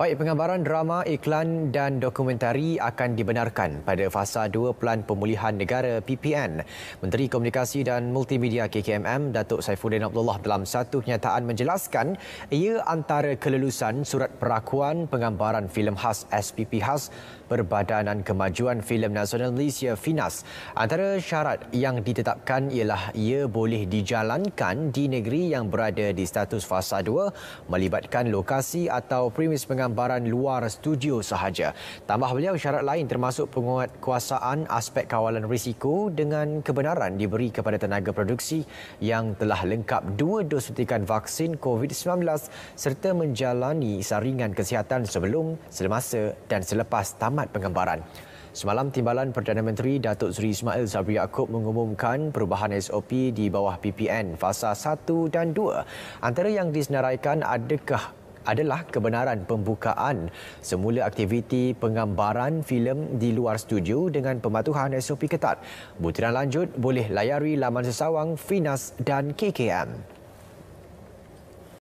Baik, pengabaran drama, iklan dan dokumentari akan dibenarkan pada fasa 2 Pelan Pemulihan Negara PPN. Menteri Komunikasi dan Multimedia KKMM, Datuk Saifuddin Abdullah dalam satu kenyataan menjelaskan ia antara kelulusan surat perakuan penggambaran filem khas SPP khas Perbadanan Kemajuan Filem Nasional Malaysia FINAS. Antara syarat yang ditetapkan ialah ia boleh dijalankan di negeri yang berada di status fasa 2 melibatkan lokasi atau premis pengambaran gambaran luar studio sahaja. Tambah beliau syarat lain termasuk penguatkuasaan aspek kawalan risiko dengan kebenaran diberi kepada tenaga produksi yang telah lengkap dua dos suntikan vaksin COVID-19 serta menjalani saringan kesihatan sebelum, semasa dan selepas tamat penggambaran. Semalam Timbalan Perdana Menteri Datuk Seri Ismail Sabri Yaakob mengumumkan perubahan SOP di bawah PPN fasa 1 dan 2. Antara yang disenaraikan adakah adalah kebenaran pembukaan semula aktiviti penggambaran filem di luar studio dengan pematuhan SOP ketat. Butiran lanjut boleh layari laman sesawang Finas dan KKM.